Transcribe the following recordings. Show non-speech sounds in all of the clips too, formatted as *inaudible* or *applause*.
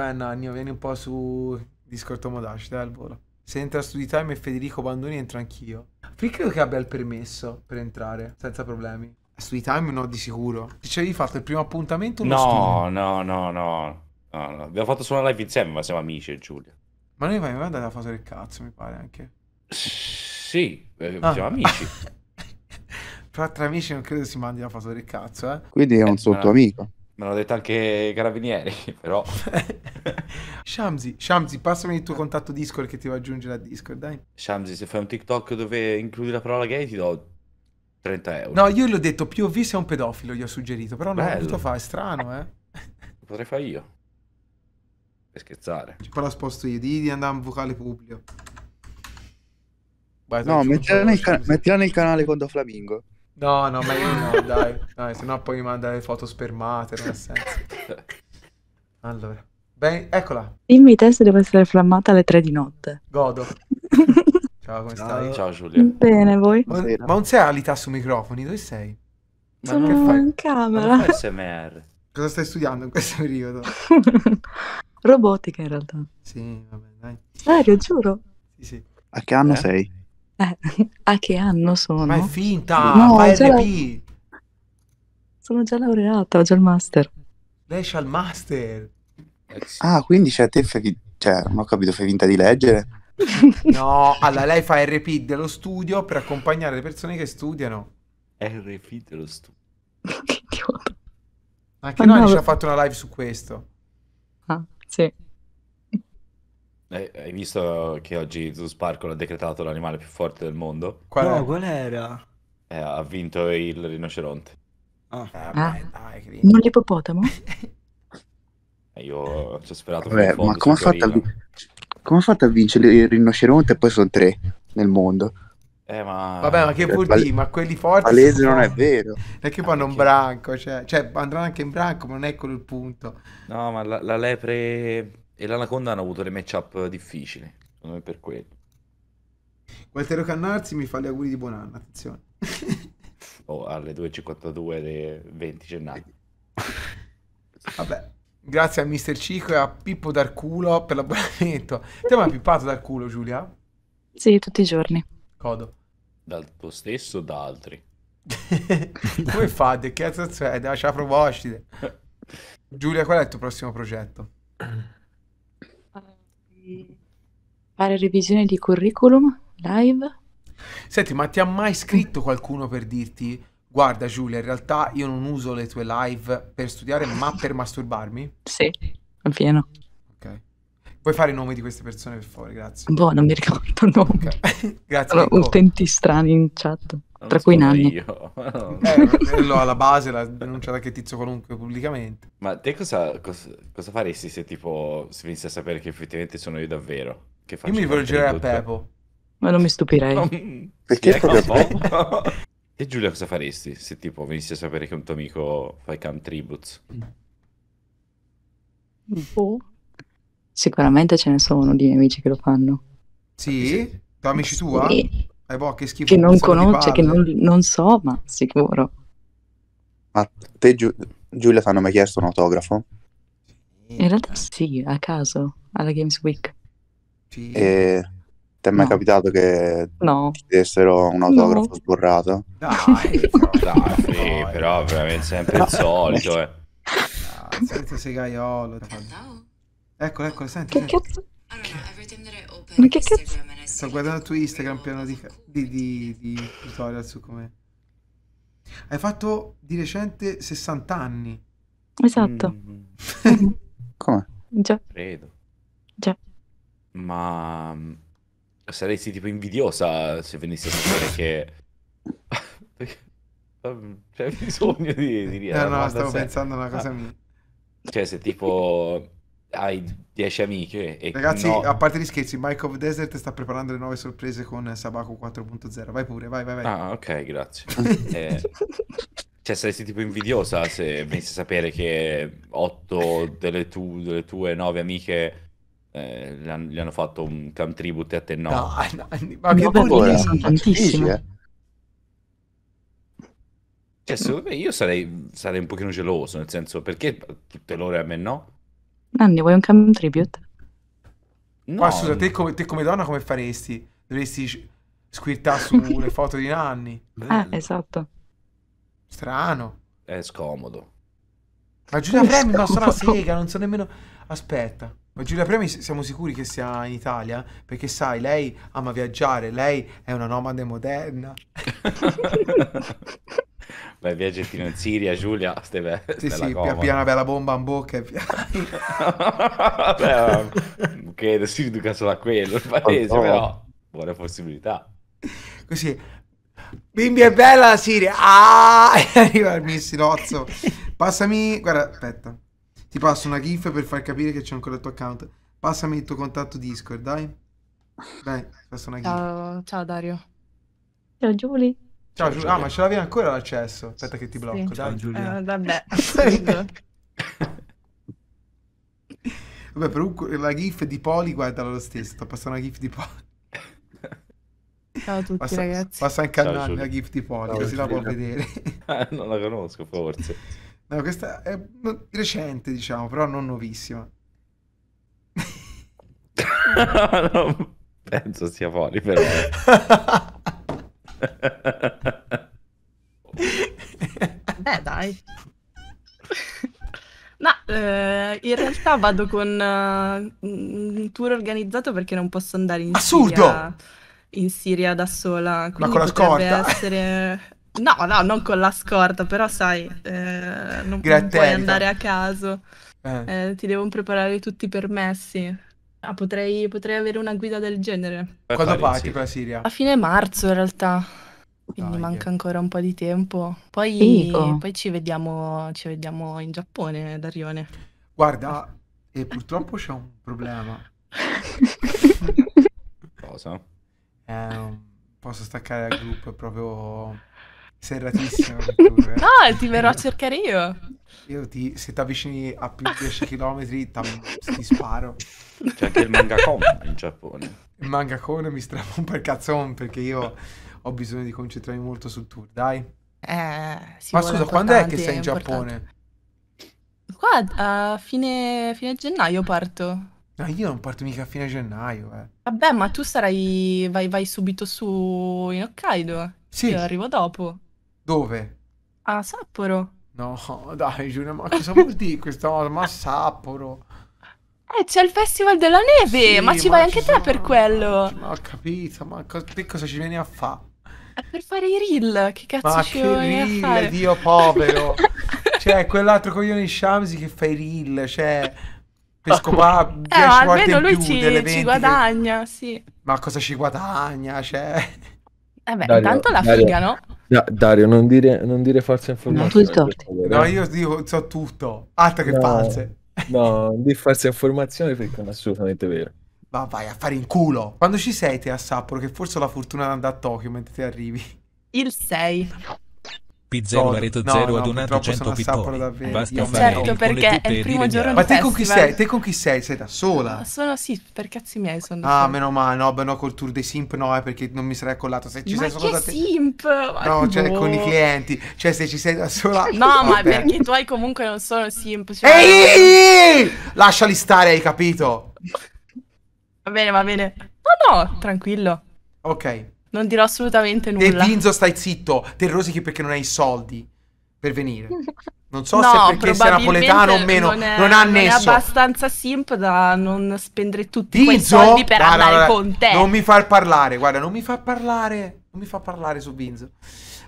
Eh, Nanni, vieni un po' su Discord Tomodachi, dai al volo. Se entra su Time e Federico Bandoni entro anch'io. Free credo che abbia il permesso per entrare, senza problemi. Su Time no, di sicuro. Ti ci avevi fatto il primo appuntamento? No, no, no, no, no, no. Abbiamo fatto solo una live insieme, ma siamo amici, Giulia. Ma noi abbiamo mandato la foto del cazzo, mi pare anche. Sì, eh, ah. siamo amici. *laughs* tra amici non credo si mandi la foto del cazzo, eh. Quindi è un eh, amico. Me l'hanno detto anche i carabinieri, *laughs* però. *laughs* Shamsi, Shamsi, passami il tuo contatto Discord che ti va a aggiungere a Discord, dai. Shamsi, se fai un TikTok dove includi la parola gay ti do 30 euro. No, io gli ho detto POV è un pedofilo, gli ho suggerito, però non Bello. l'ho potuto fare, è strano, eh. Lo potrei fare io. Per scherzare. Cioè, Poi la sposto io, di, di andare a un vocale pubblico. Vai, no, mettila nel, can- nel, canale Condo Flamingo. No, no, ma io no, dai. Dai, no poi mi manda le foto spermate, non ha senso. Allora. Ben, eccola. Dimmi te se devo essere flammata alle tre di notte. Godo. *laughs* Ciao, come stai? Ciao Giulia. Bene, voi? Ma, ma non sei alita su microfoni, dove sei? Ma Sono che fai? in camera. Ma SMR. Cosa stai studiando in questo periodo? *laughs* Robotica in realtà. Sì, vabbè, dai. Serio, giuro. Sì, sì. Eh? A che anno eh? sei? Eh, *laughs* a che anno sono? Ma è finta, no, ma è LP. La... Sono già laureata, ho già il master. Lei c'ha il master. Ah, quindi c'è cioè, te fai... Cioè, non ho capito, fai finta di leggere? *laughs* No, allora lei fa RP dello studio per accompagnare le persone che studiano. RP dello studio. *laughs* che Anche ma noi no. ci ha fatto una live su questo. Ah, sì. Eh, hai visto che oggi Zeus Parco l'ha decretato l'animale più forte del mondo? Qual no, qual era? Eh, ha vinto il rinoceronte. Oh. Ah, ah. ah. Dai, non l'ippopotamo? Eh, io ci ho sperato Vabbè, ma come ha, fatto vin- come ha a vincere il rinoceronte e poi sono tre nel mondo? Eh, ma... Vabbè, ma che eh, vuol dire? Ma quelli forti... Palese non è vero. Perché poi ah, non perché... branco, cioè, cioè andranno anche in branco, ma non è quello il punto. No, ma la, la lepre e l'Anaconda hanno avuto le matchup difficili, secondo me per quello. Gualtiero Cannarsi mi fa gli auguri di buon anno, attenzione. *laughs* oh, alle 2.52 del 20 gennaio. Vabbè, grazie a Mister Cico e a Pippo D'Arculo per l'abbonamento. Ti hai mai pippato culo, Giulia? Sì, tutti i giorni. Codo. Dal tuo stesso o da altri? *laughs* Come fate? Che cazzo succede? C'ha proboscide. Giulia, qual è il tuo prossimo progetto? fare revisione di curriculum live. Senti, ma ti ha mai scritto qualcuno per dirti guarda Giulia, in realtà io non uso le tue live per studiare ma per masturbarmi? Sì, a Puoi fare i nomi di queste persone per favore, grazie. Boh, non mi ricordo il nome. Okay. *laughs* grazie. Allora, utenti strani in chat, non tra cui Nanni. Io. No. *laughs* eh, quello alla base l'ha denunciata che tizio qualunque pubblicamente. Ma te cosa, cosa, cosa faresti se tipo si venisse a sapere che effettivamente sono io davvero? Che faccio io mi rivolgerei a Pepo. Ma non mi stupirei. Perché perché proprio ecco, E Giulia cosa faresti se tipo venissi a sapere che un tuo amico fa i cam tributes? Boh. Sicuramente ce ne sono di amici che lo fanno. Sì? Tu amici tua? Eh boh, che schifo. Che non conosce, che non, non, so, ma sicuro. Ma te, Giu- Giulia, ti hanno mai chiesto un autografo? In realtà sì, a caso, alla Games Week. Sì. E ti è mai no. capitato che no. ti chiedessero un autografo *laughs* no. sburrato? Dai, però, dai, sì, però veramente sempre il solito, eh. No, senza segaiolo. Ciao. Ecco, ecco, senti. Che cazzo? Ma che cazzo? Sto guardando tu Instagram pieno di, di, di, di tutorial su come... Hai fatto di recente 60 anni. Esatto. Mm. *laughs* come? Già. Credo. Già. Ma mm, saresti tipo invidiosa se venissi a sapere che... C'è *laughs* bisogno di, di dire... Eh, no, no, stavo pensando a una cosa ah. mia. Cioè, se tipo hai 10 amiche. E Ragazzi, no... a parte gli scherzi, Mike of Desert sta preparando le nuove sorprese con Sabaku 4.0. Vai pure, vai, vai, vai. Ah, ok, grazie. *laughs* eh, cioè, saresti tipo invidiosa se venisse a sapere che 8 delle, tu, delle tue 9 amiche eh, gli, hanno, fatto un cam tribute e a te no. no, no *laughs* ma che paura, sono tantissime. Eh. Cioè, secondo me io sarei, sarei un pochino geloso, nel senso, perché tutte loro a me no? Nanni, vuoi un cam tribute? No. Ma scusa, te come, te come donna come faresti? Dovresti squirtare sulle *laughs* foto di Nanni? Eh, esatto. Strano. È scomodo. Ma Giulia Premi, no, sarà sega, non so nemmeno... Aspetta. Ma Giulia Premi siamo sicuri che sia in Italia? Perché sai, lei ama viaggiare, lei è una nomade moderna. *laughs* *laughs* Beh, fino in Siria, Giulia, stai bella Sì, sì, pian piano aveva la bomba in bocca e piano. *laughs* che si riduca solo a quello, il paese, però buone possibilità. Così, bimbi è bella la Siria, ah! e *laughs* arriva il missilozzo. Passami, guarda, aspetta, ti passo una gif per far capire che c'è ancora il tuo account. Passami il tuo contatto Discord, dai. Dai, passo una gif. Ciao, ciao Dario. Ciao Giulia. Ciao, ah, Giulia. Ah, ma ce l'avevi ancora l'accesso? Aspetta che ti blocco. Sì. Ciao Giulia. Eh, vabbè. *laughs* *laughs* vabbè, per la gif di Poli guarda lo stesso. Sto passando la gif di Poli. *laughs* Ciao a tutti passa, ragazzi. Passa anche a Nanni la gif di Poli, Ciao, così Giulia. la può vedere. Ah, non la conosco forse. No, questa è recente, diciamo, però non nuovissima. non penso sia Poli, però. Beh, dai. No, eh, in realtà vado con eh, un tour organizzato perché non posso andare in Assurdo! Siria, in Siria da sola. Ma con la scorta? Essere... No, no, non con la scorta, però sai, eh, non, non puoi andare a caso. Eh. Eh, ti devono preparare tutti i permessi. Ah, potrei, potrei avere una guida del genere. Per Quando parti per la Siria? A fine marzo in realtà. Quindi Dai, manca eh. ancora un po' di tempo. Poi, poi ci, vediamo, ci, vediamo, in Giappone, Darione. Guarda, e eh, purtroppo c'è un problema. *laughs* Cosa? Eh, posso staccare dal *laughs* gruppo, è proprio serratissimo. *laughs* no, ti verrò a cercare io. Io ti, se ti avvicini a più di 10 km ti sparo. C'è anche il mangakone in Giappone. Il mangakone mi strappa un po' il perché io ho bisogno di concentrarmi molto sul tour, dai. Eh, Ma scusa, quando è che sei in Giappone? Qua a fine, fine gennaio parto. No, io non parto mica a fine gennaio, eh. Vabbè, ma tu sarai... vai, vai subito su in Hokkaido. Sì. Io arrivo dopo. Dove? A Sapporo. No, *laughs* dai, Giulia, ma cosa vuol dire questa cosa? Ma Sapporo. Eh, c'è il Festival della Neve, sì, ma ci ma vai ci anche sono... te per quello. Ma ho capito, ma co cosa ci vieni a fare? Per fare i reel, che cazzo ma ci che reel, a fare? Dio povero. *laughs* cioè, quell'altro coglione di Shamsi che fa i reel, cioè... Pesco qua, 10 eh, almeno lui ci, ci guadagna, che... sì. Ma cosa ci guadagna, cioè... Vabbè, eh Dario, intanto la Dario. figa, no? No, Dario, non dire, non dire false informazioni. No, No, io dico, so tutto. Altro che no, false. No, di false informazioni perché non è assolutamente vero. Ma vai a fare in culo. Quando ci sei te a Sapporo, che forse ho la fortuna di andare a Tokyo mentre te arrivi. Il 6. P0 Loreto 0 no, ad un altro 100 pipponi basta Io certo, fare certo perché è il primo giorno ma te con chi sei? te con chi sei? sei da sola? sono sì per cazzi miei sono da ah fuori. meno male no beh no col tour dei simp no eh, perché non mi sarei accollato se ci ma sei solo da te simp ma no boh. cioè con i boh. clienti cioè se ci sei da sola no *laughs* ma perché i tuoi comunque non sono simp cioè... ehi lasciali stare hai capito va bene va bene no no tranquillo ok non dirò assolutamente nulla. E Vinzo, stai zitto, te rosichi perché non hai i soldi per venire. Non so no, se perché sei napoletano o meno, non, è, non ha non nesso. è abbastanza simp da non spendere tutti Dinzo? quei soldi per guarda, andare guarda, con te. Non mi far parlare, guarda, non mi fa parlare, non mi fa parlare su Vinzo.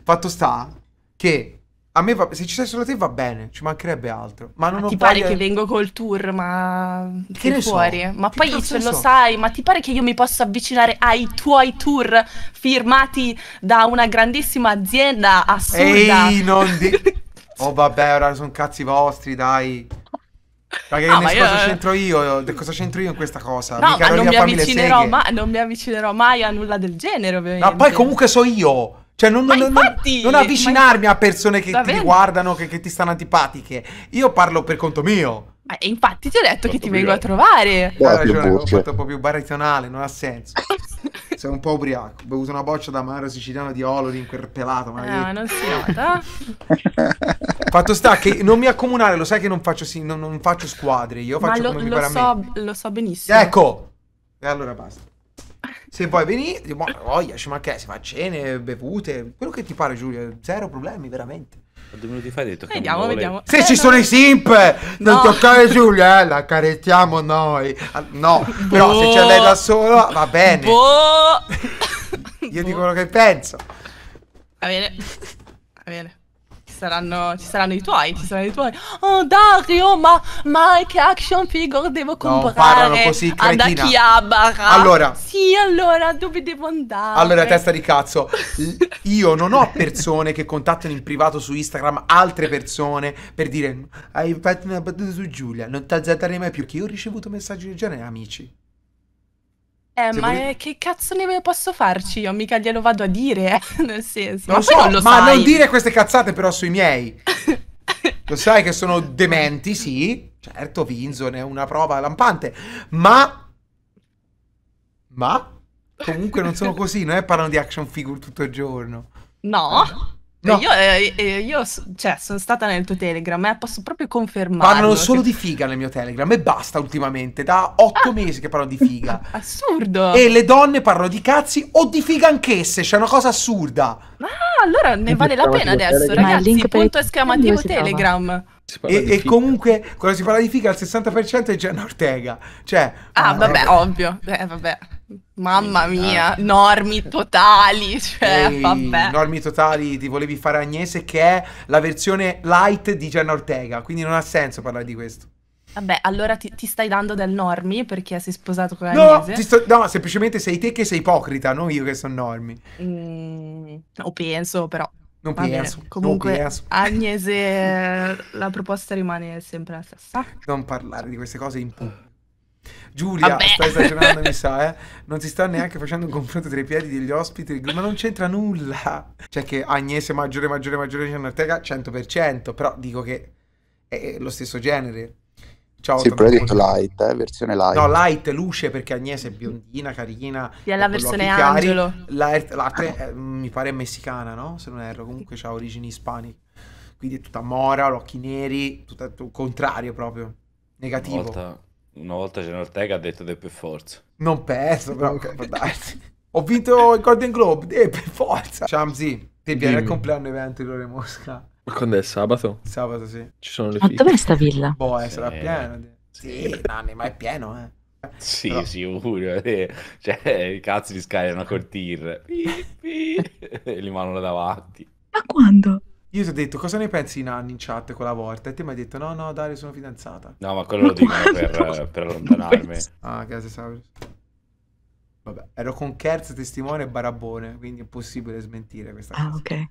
Fatto sta che a me va, se ci sei solo te va bene, ci mancherebbe altro. Ma non ma ho ti pare che vengo col tour, ma che ne fuori. So? Ma che poi ce lo so? sai, ma ti pare che io mi possa avvicinare ai tuoi tour firmati da una grandissima azienda assurda? Ehi, non di... *laughs* oh vabbè, ora sono cazzi vostri, dai. Perché no, ma cosa io... c'entro io? Cosa c'entro io in questa cosa? No, ma non mi, avvicinerò ma, non mi avvicinerò mai a nulla del genere, ovviamente. Ma poi comunque so io. Cioè, non, non, infatti, non, non avvicinarmi a persone che ti guardano, che, che, ti stanno antipatiche. Io parlo per conto mio. Ma infatti ti ho detto che ti vengo a trovare. Hai ragione, ho fatto un po' più baritonale, non ha senso. *laughs* Sei un po' ubriaco. Ho bevuto una boccia da Mario siciliano di Olori in quel pelato. No, ah, non si nota. *laughs* Fatto sta che non mi accomunare, lo sai che non faccio, non, non faccio squadre. Io faccio Ma lo, come lo so, lo so benissimo. Ecco. E allora basta. Se vuoi venire, ti voglia, ci manca, si fa cene, bevute, quello che ti pare Giulia, zero problemi, veramente. Due minuti fa hai detto vediamo, che vediamo, vediamo. Se eh, ci no. sono i simp, non no. toccare Giulia, eh, la carettiamo noi. No, però boh. se c'è lei da sola va bene. Boh. Io boh. dico quello che penso. Va bene. Va bene saranno, ci saranno i tuoi, ci saranno i tuoi. Oh Dario, ma, ma che action figure devo comprare? No, così, cretina. Ad Akihabara. Allora. Sì, allora, dove devo andare? Allora, testa di cazzo. Io non ho persone che contattano in privato su Instagram altre persone per dire hai fatto una battuta su Giulia, non ti azzardare mai più, che io ho ricevuto messaggi del genere, amici. Eh, ma voi... Eh, che cazzo ne posso farci io? Mica glielo vado a dire, eh? *laughs* nel senso. Non ma so, non lo ma sai. non dire queste cazzate però sui miei. *laughs* lo sai che sono dementi, sì. Certo, Vinson è una prova lampante, ma... Ma... Comunque non sono così, non è parlano di action figure tutto il giorno. No. Eh. No. Io, eh, eh io cioè, sono stata nel tuo Telegram e eh, posso proprio confermare. Parlano solo che... di figa nel mio Telegram e basta ultimamente. Da otto ah. mesi che parlo di figa. *laughs* Assurdo. E le donne parlano di cazzi o di figa anch'esse. C'è una cosa assurda. Ah, allora ne vale la pena adesso, Telegram. ragazzi. Link punto per... esclamativo Telegram. E, e comunque, quando si parla di figa, il 60% è Gianna Ortega. Cioè, ah, vabbè, ovvio. Eh, vabbè. Mamma mia, normi totali, cioè, Ehi, vabbè. Normi totali, ti volevi fare Agnese, che è la versione light di Gianna Ortega, quindi non ha senso parlare di questo. Vabbè, allora ti, ti stai dando del normi perché sei sposato con Agnese? No, sto, no, semplicemente sei te che sei ipocrita, non io che sono normi. Mm, no, penso però. Non Va penso. Bene. Comunque, non penso. Agnese, *laughs* la proposta rimane sempre la stessa. Non parlare di queste cose in pubblico. Giulia Vabbè. sta esagerando, mi sa, eh. *laughs* Non si sta neanche facendo un confronto tra i piedi degli ospiti, ma non c'entra nulla. Cioè che Agnese maggiore, maggiore, maggiore Gian Ortega 100%, però dico che è lo stesso genere. Ciao, sì, però hai detto light, eh, versione light. No, light, luce, perché Agnese è biondina, carina. Sì, è la versione angelo. L'altra la, er, eh, mi pare messicana, no? Se non erro, comunque ha origini ispaniche. Quindi è tutta mora, occhi neri, tutto il contrario proprio, negativo. Volta una volta c'era Ortega ha detto per forza. Non penso, però okay. Ho vinto il Golden Globe, eh, per forza. Ciamzi, ti viene il compleanno evento di Lore Mosca. Ma quando è sabato? Sabato, sì. Ci sono le Ma dov'è sta villa? Boh, eh, sì. sarà pieno. Sì, sì. Nanni, ma è pieno, eh. Sì, Però... sicuro. Eh. Cioè, i cazzi di Sky erano col tir. *laughs* e li mandano davanti. Ma quando? Io ti ho detto cosa ne pensi di Nanni in chat quella volta e te mi hai detto no no Dario sono fidanzata. No ma quello lo dico per, *laughs* per allontanarmi. Ah grazie Sabri. Vabbè ero con Kerz, Testimone e Barabbone quindi è possibile smentire questa ah, cosa. Ah ok.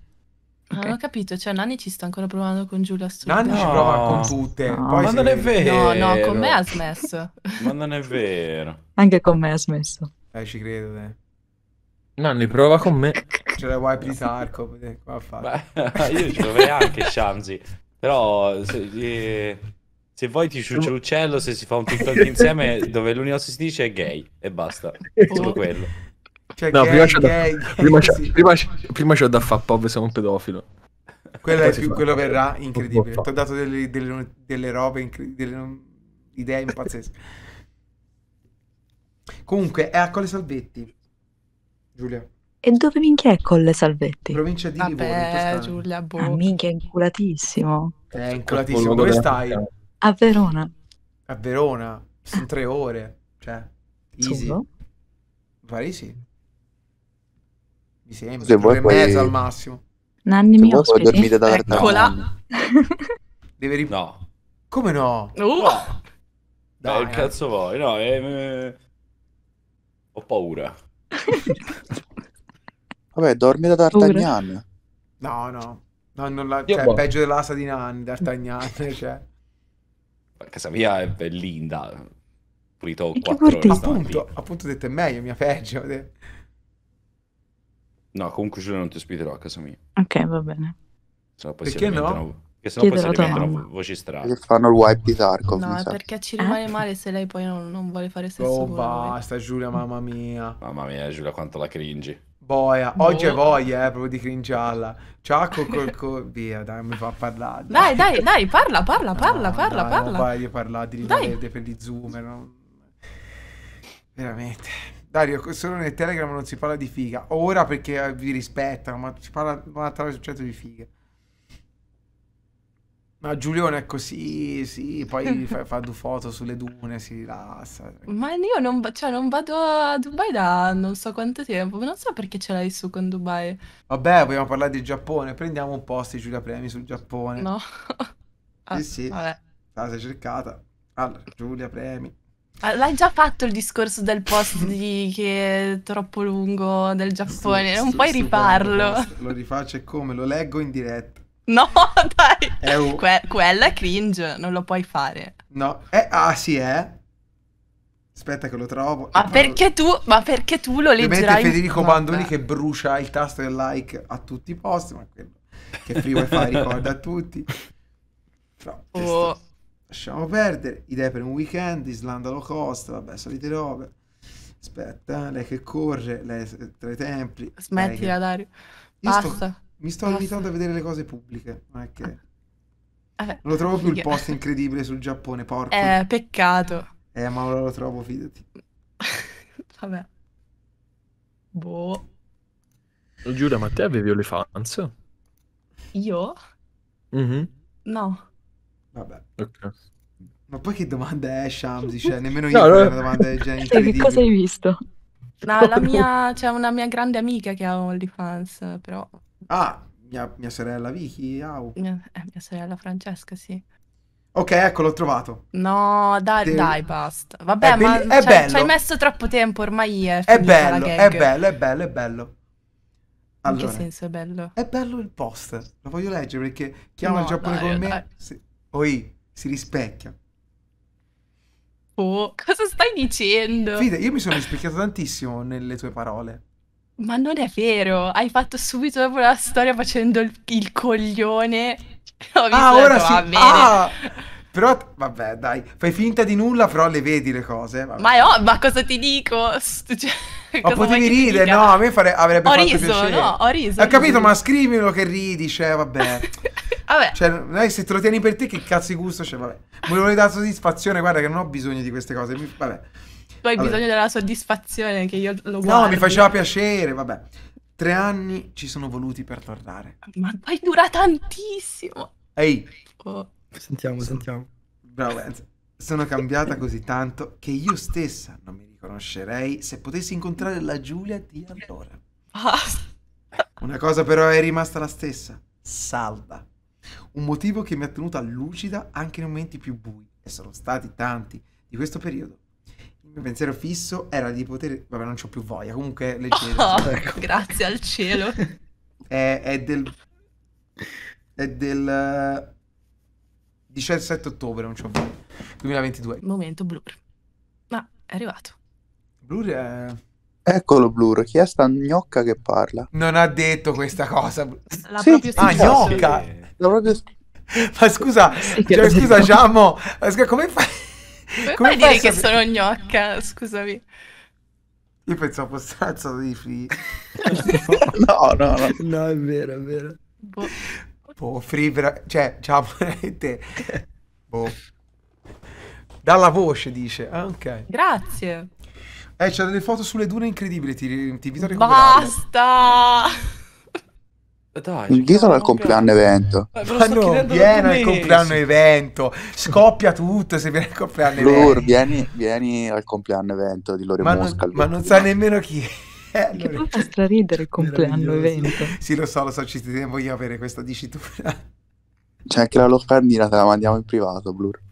Okay. Non ho capito, cioè Nanni ci sta ancora provando con Giulia Studio. Nanni no, ci prova con tutte. No, ma non è vero. No, no, con me ha smesso. *laughs* ma non è vero. Anche con me ha smesso. Eh, ci credo, eh. Nanni prova con me. *laughs* c'era Wai Plutarco. io ci proverei anche Shamsi. Però se, eh, se vuoi ti ciuccio l'uccello se si fa un TikTok *laughs* insieme dove l'unico si dice è gay e basta. Solo quello. Cioè, no, gay, prima, c'ho gay, da, gay, prima, c'ho, prima, c'ho, da fare pop sono un pedofilo. Quello, è più, quello verrà incredibile. Ti ho dato delle, delle, delle robe, delle idee pazzesche. *laughs* Comunque, è a quale salvetti, Giulia? E dove minchia è Colle Salvetti? Provincia di Livorno. Giulia, boh. Ah, minchia, è inculatissimo. È inculatissimo. Dove stai? A Verona. A Verona? Sono tre ore. Cioè, easy. Solo? Mi sembra. Se vuoi, poi... mezzo al massimo. Nanni mi ospiti. dormite da Eccola. *laughs* Deve ri... No. Come no? Uh. No. Dai, eh, cazzo vuoi? No, eh, eh. ho paura. *laughs* Vabbè, dormi da D'Artagnan. No, no. no non la... cioè, boh. peggio dell'asa di Nanni, D'Artagnan, *laughs* cioè. Casa mia è Bellinda. Pulito 4 ore. Appunto, appunto detto è meglio, mia peggio. No, comunque Giulia non ti ospiterò a casa mia. Ok, va bene. Se no poi Perché no? Che sennò poi si diventano voci strane. Che fanno il wipe di Tarkov. No, è perché ci eh? rimane eh? male se lei poi non, non vuole fare sesso. Oh, basta, Giulia, mamma mia. Mamma mia, Giulia, quanto la cringi. Boia, boh. oggi hai voglia eh, proprio di cringiarla. Ciao, col *laughs* co... Via, dai, mi fa parlare. Dai, dai, dai, *laughs* dai parla, parla, ah, parla, no, parla, dai, parla. Non voglio parlare di Riverde per gli zoom. No? Veramente. Dario, solo nel Telegram non si parla di figa. Ora perché eh, vi rispettano, ma si parla un tra l'altro di figa. Ma Giulione è così, sì, poi fa, fa due foto sulle dune, si rilassa. Ma io non, cioè, non, vado a Dubai da non so quanto tempo, non so perché ce l'hai su con Dubai. Vabbè, vogliamo parlare di Giappone, prendiamo un post di Giulia Premi sul Giappone. No. ah, sì, Vabbè. Ah, sei cercata. Allora, Giulia Premi. Ah, l'hai già fatto il discorso del post di che è troppo lungo del Giappone, non puoi riparlo. Lo rifaccio e come? Lo leggo in diretta. No, *laughs* dai. È un... que- quella è cringe, non lo puoi fare. No, eh, ah sì, eh. Aspetta che lo trovo. Ma perché tu, ma perché tu lo leggerai? Ovviamente Federico no, Bandoni che brucia il tasto del like a tutti i post, ma quello che free wifi ricorda a tutti. Però, oh. Lasciamo perdere. Idee per un weekend, Islanda low cost, vabbè, solite robe. Aspetta, lei che corre, lei tra i templi. Smettila, che... Dario. Basta. Mi sto Basta. limitando a vedere le cose pubbliche, non è che... Eh, non lo trovo figa. più il post incredibile sul Giappone, porco. Eh, peccato. Eh, ma ora lo trovo, fidati. *laughs* Vabbè. Boh. Giulia, ma te avevi OnlyFans? Io? Mm-hmm. No. Vabbè. Okay. Ma poi che domanda è, Shamsi? Cioè, *laughs* nemmeno io no, no. una domanda del genere. E *laughs* che cosa hai visto? No, la mia, c'è una mia grande amica che ha OnlyFans, però Ah, mia, mia sorella Vicky, au. Mia, eh, eh, mia sorella Francesca, sì. Ok, ecco, l'ho trovato. No, dai, Te- dai, basta. Vabbè, È eh, ma belli- è c'hai- bello. ci hai messo troppo tempo, ormai è È finita la bello, è bello, è bello, è bello. In che senso è bello? è bello il poster. Lo voglio leggere perché chiama il No, Giappone con me. si- Oi, si rispecchia. Oh, *laughs* cosa stai dicendo? Fide, io mi sono rispecchiato tantissimo nelle tue parole. Ma non è vero, hai fatto subito dopo la storia facendo il, il coglione. Ho visto ah, ora detto, sì. va bene. Ah, però, vabbè, dai, fai finta di nulla, però le vedi le cose. Vabbè. Ma no, ma cosa ti dico? Cioè, ma potevi ridere, no, a me fare, avrebbe ho fatto riso, piacere. No, ho riso, Ho capito, ma scrivilo che ridi, cioè, vabbè. *laughs* vabbè. Cioè, dai, se te lo tieni per te, che cazzo di gusto, cioè, vabbè. Mi volevo dare soddisfazione, guarda che non ho bisogno di queste cose, vabbè tu hai bisogno della soddisfazione che io lo guardo. No, mi faceva piacere, vabbè. Tre anni ci sono voluti per tornare. Ma poi dura tantissimo. Ehi. Oh. Sentiamo, sono... sentiamo. Bravo, Enzo. Eh, sono cambiata così tanto che io stessa non mi riconoscerei se potessi incontrare la Giulia di allora. Ecco, una cosa però è rimasta la stessa, salda. Un motivo che mi ha tenuta lucida anche nei momenti più bui, e sono stati tanti di questo periodo il mio pensiero fisso era di poter... Vabbè, non ho più voglia, comunque leggero. Oh, ecco. Grazie al cielo. *laughs* è, è, del... È del... 17 eh, ottobre, non c'ho voglia. 2022. Momento blur. Ma è arrivato. Blur è... Eccolo Blur, chi è sta gnocca che parla? Non ha detto questa cosa. La sì, proprio ah, gnocca! Sì. La proprio... Ma scusa, sì, cioè, scusa Giamo, come fai... Come, fai dire che sono gnocca? Scusami. Io pensavo fosse alzato di free. *laughs* no, no, no. No, è vero, è vero. Boh. boh free, però... Cioè, ciao, *laughs* veramente... Boh. Dalla voce, dice. Ah, ok. Grazie. Eh, c'erano delle foto sulle dune incredibili, ti, ti invito a recuperare. Basta! Dai, Di è al compleanno evento. Eh, ma ah, no, vieni al compleanno evento. Scoppia tutto se vieni al compleanno Lur, evento. Vieni, vieni al compleanno evento di Lore ma Muscal. Non, ma non sa nemmeno chi è. *laughs* Allora, che fa straridere il compleanno evento. Sì, lo so, lo so, ci tengo voglio avere questa dicitura. C'è anche la locandina, te la mandiamo in privato, Blur.